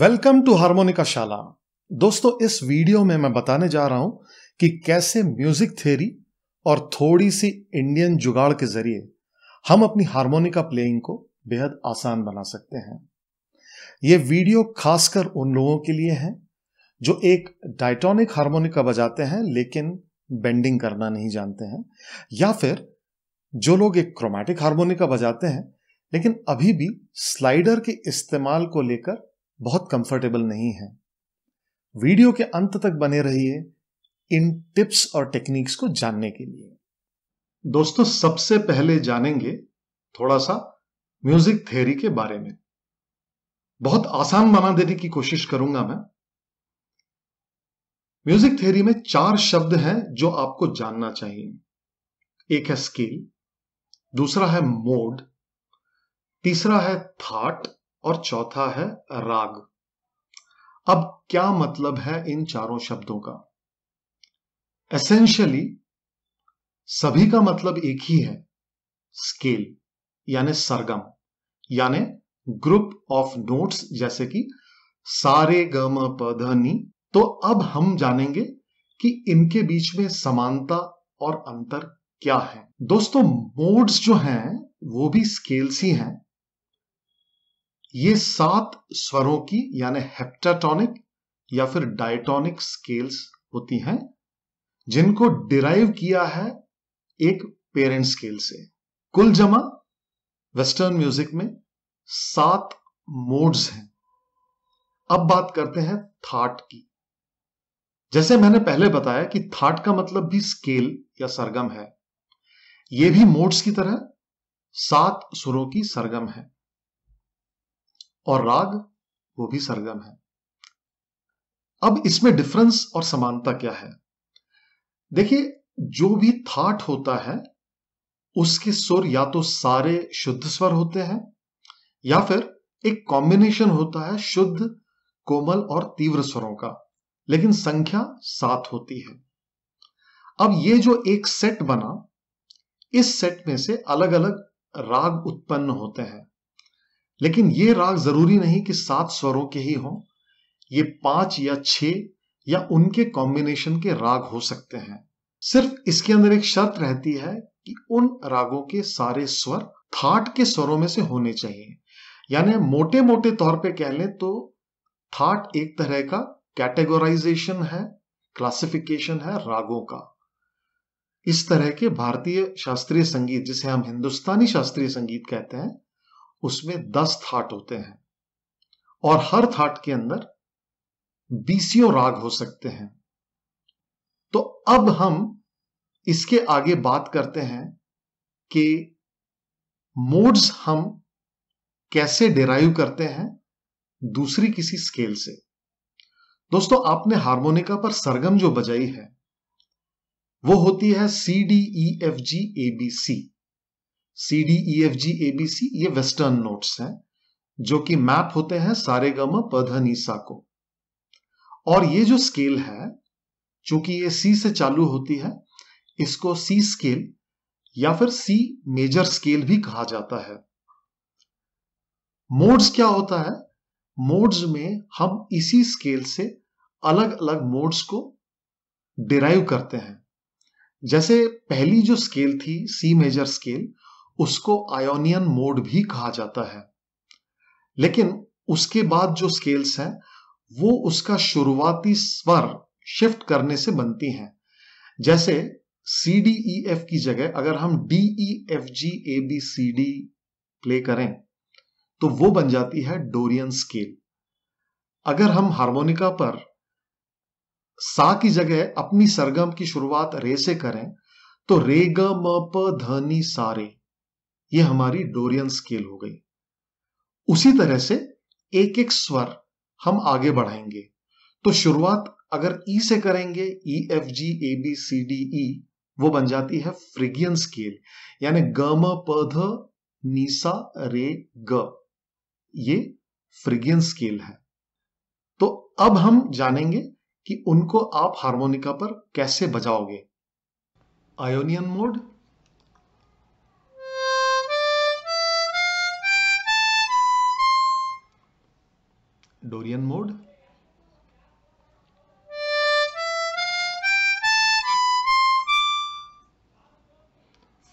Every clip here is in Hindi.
वेलकम टू हारमोनिका शाला दोस्तों इस वीडियो में मैं बताने जा रहा हूं कि कैसे म्यूजिक थ्योरी और थोड़ी सी इंडियन जुगाड़ के जरिए हम अपनी हारमोनिका प्लेइंग को बेहद आसान बना सकते हैं ये वीडियो खासकर उन लोगों के लिए है जो एक डायटोनिक हारमोनिका बजाते हैं लेकिन बेंडिंग करना नहीं जानते हैं या फिर जो लोग एक क्रोमैटिक हारमोनिका बजाते हैं लेकिन अभी भी स्लाइडर के इस्तेमाल को लेकर बहुत कंफर्टेबल नहीं है वीडियो के अंत तक बने रहिए इन टिप्स और टेक्निक्स को जानने के लिए दोस्तों सबसे पहले जानेंगे थोड़ा सा म्यूजिक थ्योरी के बारे में बहुत आसान बना देने की कोशिश करूंगा मैं म्यूजिक थ्योरी में चार शब्द हैं जो आपको जानना चाहिए एक है स्केल दूसरा है मोड तीसरा है थाट और चौथा है राग अब क्या मतलब है इन चारों शब्दों का एसेंशियली सभी का मतलब एक ही है स्केल यानी सरगम यानी ग्रुप ऑफ नोट्स जैसे कि सारे गम पधनी तो अब हम जानेंगे कि इनके बीच में समानता और अंतर क्या है दोस्तों मोड्स जो हैं वो भी स्केल्स ही हैं ये सात स्वरों की यानी हेप्टाटोनिक या फिर डायटोनिक स्केल्स होती हैं जिनको डिराइव किया है एक पेरेंट स्केल से कुल जमा वेस्टर्न म्यूजिक में सात मोड्स हैं अब बात करते हैं थाट की जैसे मैंने पहले बताया कि थाट का मतलब भी स्केल या सरगम है यह भी मोड्स की तरह सात सुरों की सरगम है और राग वो भी सरगम है अब इसमें डिफरेंस और समानता क्या है देखिए जो भी थाट होता है उसके सुर या तो सारे शुद्ध स्वर होते हैं या फिर एक कॉम्बिनेशन होता है शुद्ध कोमल और तीव्र स्वरों का लेकिन संख्या सात होती है अब ये जो एक सेट बना इस सेट में से अलग अलग राग उत्पन्न होते हैं लेकिन ये राग जरूरी नहीं कि सात स्वरों के ही हों ये पांच या छ या उनके कॉम्बिनेशन के राग हो सकते हैं सिर्फ इसके अंदर एक शर्त रहती है कि उन रागों के सारे स्वर थाट के स्वरों में से होने चाहिए यानी मोटे मोटे तौर पे कह लें तो थाट एक तरह का कैटेगोराइजेशन है क्लासिफिकेशन है रागों का इस तरह के भारतीय शास्त्रीय संगीत जिसे हम हिंदुस्तानी शास्त्रीय संगीत कहते हैं उसमें दस थाट होते हैं और हर थाट के अंदर बीसियों राग हो सकते हैं तो अब हम इसके आगे बात करते हैं कि मोड्स हम कैसे डिराइव करते हैं दूसरी किसी स्केल से दोस्तों आपने हारमोनिका पर सरगम जो बजाई है वो होती है C D E F G A B C C D E F G A B C ये वेस्टर्न नोट्स हैं जो कि मैप होते हैं सारे गम निशा को और ये जो स्केल है चूंकि ये सी से चालू होती है इसको सी स्केल या फिर सी मेजर स्केल भी कहा जाता है मोड्स क्या होता है मोड्स में हम इसी स्केल से अलग अलग मोड्स को डिराइव करते हैं जैसे पहली जो स्केल थी सी मेजर स्केल उसको आयोनियन मोड भी कहा जाता है लेकिन उसके बाद जो स्केल्स हैं वो उसका शुरुआती स्वर शिफ्ट करने से बनती हैं जैसे सी डी ई एफ की जगह अगर हम D E F G A B C D play करें तो वो बन जाती है डोरियन स्केल अगर हम हार्मोनिका पर सा की जगह अपनी सरगम की शुरुआत रे से करें तो रे ग म प धनी सारे ये हमारी डोरियन स्केल हो गई उसी तरह से एक एक स्वर हम आगे बढ़ाएंगे तो शुरुआत अगर ई e से करेंगे E F G A B C D E वो बन जाती है फ्रिगियन स्केल यानी गम पध नीसा रे ग ये फ्रिगियन स्केल है तो अब हम जानेंगे कि उनको आप हार्मोनिका पर कैसे बजाओगे Ionian mode Dorian mode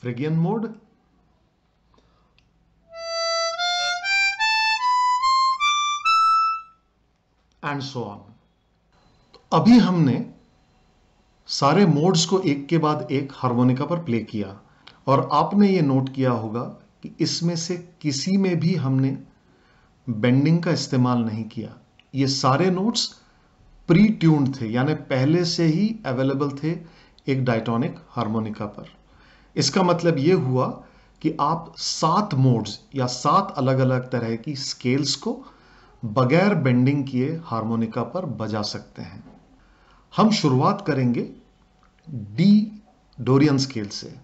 Phrygian mode and so on तो अभी हमने सारे मोड्स को एक के बाद एक हारमोनिका पर प्ले किया और आपने ये नोट किया होगा कि इसमें से किसी में भी हमने बेंडिंग का इस्तेमाल नहीं किया ये सारे नोट्स प्री ट्यून्ड थे यानी पहले से ही अवेलेबल थे एक डायटोनिक हारमोनिका पर इसका मतलब ये हुआ कि आप सात मोड्स या सात अलग अलग तरह की स्केल्स को बगैर बेंडिंग किए हारमोनिका पर बजा सकते हैं हम शुरुआत करेंगे डी डोरियन स्केल से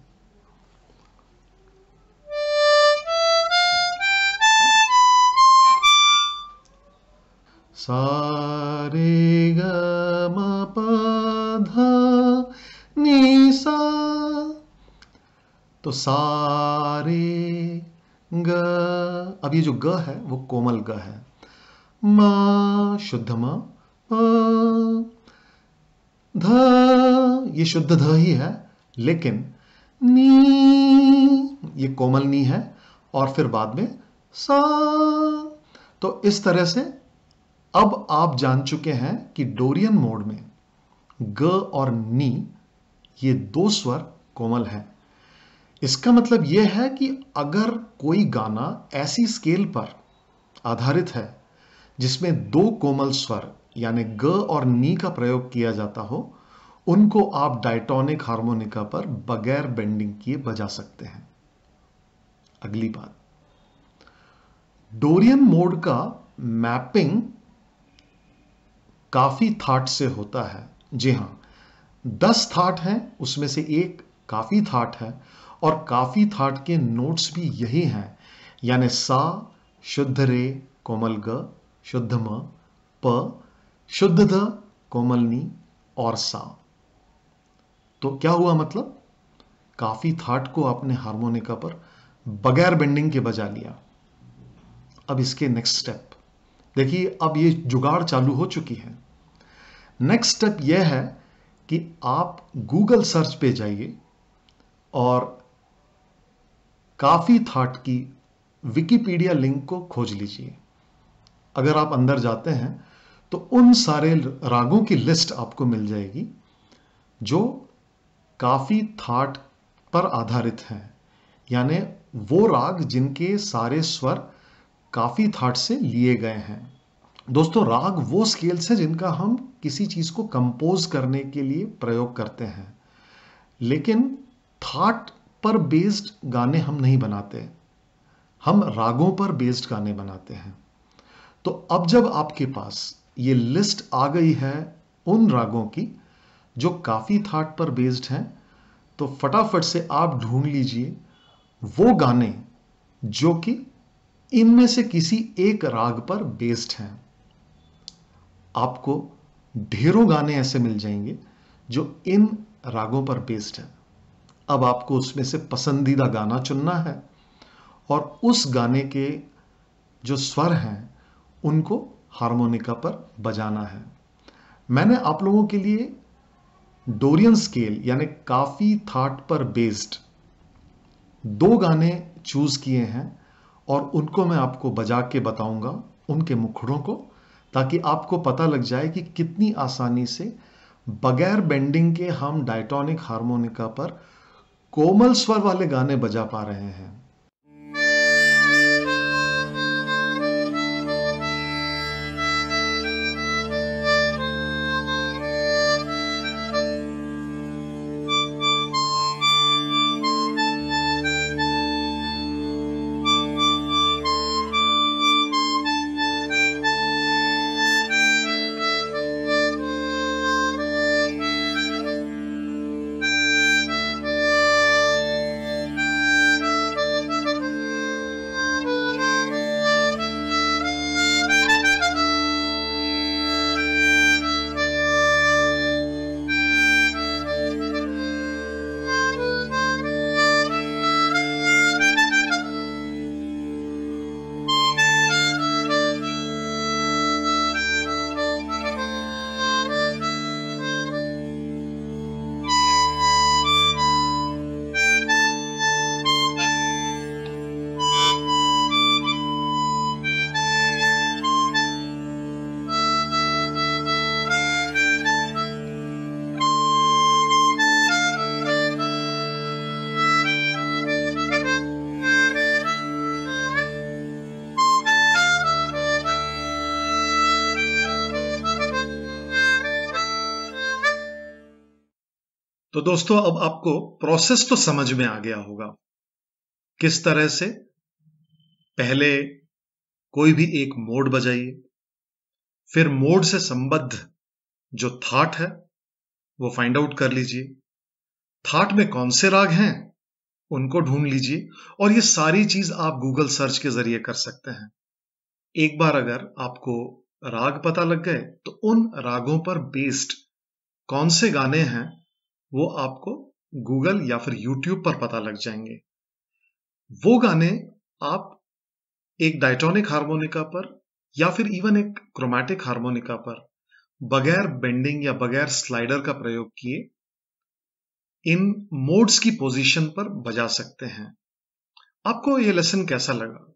सारे ग तो सारे ग अब ये जो ग है वो कोमल ग है म शुद्ध म ध ये शुद्ध ध ही है लेकिन नी ये कोमल नी है और फिर बाद में सा तो इस तरह से अब आप जान चुके हैं कि डोरियन मोड में ग और नी ये दो स्वर कोमल हैं इसका मतलब यह है कि अगर कोई गाना ऐसी स्केल पर आधारित है जिसमें दो कोमल स्वर यानी ग और नी का प्रयोग किया जाता हो उनको आप डायटोनिक हार्मोनिका पर बगैर बेंडिंग किए बजा सकते हैं अगली बात डोरियन मोड का मैपिंग काफ़ी थाट से होता है जी हां दस थाट हैं उसमें से एक काफ़ी थाट है और काफ़ी थाट के नोट्स भी यही हैं यानी सा शुद्ध रे कोमल ग शुद्ध म प शुद्ध ध कोमलनी और सा तो क्या हुआ मतलब काफ़ी थाट को आपने हारमोनिका पर बगैर बेंडिंग के बजा लिया अब इसके नेक्स्ट स्टेप देखिए अब ये जुगाड़ चालू हो चुकी है नेक्स्ट स्टेप यह है कि आप गूगल सर्च पे जाइए और काफ़ी थाट की विकिपीडिया लिंक को खोज लीजिए अगर आप अंदर जाते हैं तो उन सारे रागों की लिस्ट आपको मिल जाएगी जो काफ़ी थाट पर आधारित हैं यानी वो राग जिनके सारे स्वर काफ़ी थाट से लिए गए हैं दोस्तों राग वो स्केल्स है जिनका हम किसी चीज़ को कंपोज करने के लिए प्रयोग करते हैं लेकिन थाट पर बेस्ड गाने हम नहीं बनाते हम रागों पर बेस्ड गाने बनाते हैं तो अब जब आपके पास ये लिस्ट आ गई है उन रागों की जो काफ़ी थाट पर बेस्ड हैं तो फटाफट से आप ढूंढ लीजिए वो गाने जो कि इनमें से किसी एक राग पर बेस्ड हैं आपको ढेरों गाने ऐसे मिल जाएंगे जो इन रागों पर बेस्ड है अब आपको उसमें से पसंदीदा गाना चुनना है और उस गाने के जो स्वर हैं उनको हारमोनिका पर बजाना है मैंने आप लोगों के लिए डोरियन स्केल यानी काफ़ी थाट पर बेस्ड दो गाने चूज किए हैं और उनको मैं आपको बजा के बताऊंगा उनके मुखड़ों को ताकि आपको पता लग जाए कि कितनी आसानी से बगैर बेंडिंग के हम डायटोनिक हारमोनिका पर कोमल स्वर वाले गाने बजा पा रहे हैं तो दोस्तों अब आपको प्रोसेस तो समझ में आ गया होगा किस तरह से पहले कोई भी एक मोड बजाइए फिर मोड से संबद्ध जो थाट है वो फाइंड आउट कर लीजिए थाट में कौन से राग हैं उनको ढूंढ लीजिए और ये सारी चीज आप गूगल सर्च के जरिए कर सकते हैं एक बार अगर आपको राग पता लग गए तो उन रागों पर बेस्ड कौन से गाने हैं वो आपको गूगल या फिर यूट्यूब पर पता लग जाएंगे वो गाने आप एक डायटोनिक हार्मोनिका पर या फिर इवन एक क्रोमैटिक हार्मोनिका पर बगैर बेंडिंग या बगैर स्लाइडर का प्रयोग किए इन मोड्स की पोजीशन पर बजा सकते हैं आपको यह लेसन कैसा लगा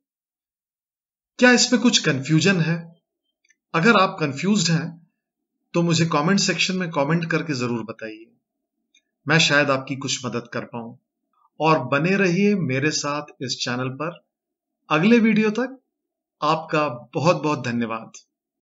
क्या इसमें कुछ कंफ्यूजन है अगर आप कंफ्यूज्ड हैं तो मुझे कमेंट सेक्शन में कमेंट करके जरूर बताइए मैं शायद आपकी कुछ मदद कर पाऊं और बने रहिए मेरे साथ इस चैनल पर अगले वीडियो तक आपका बहुत बहुत धन्यवाद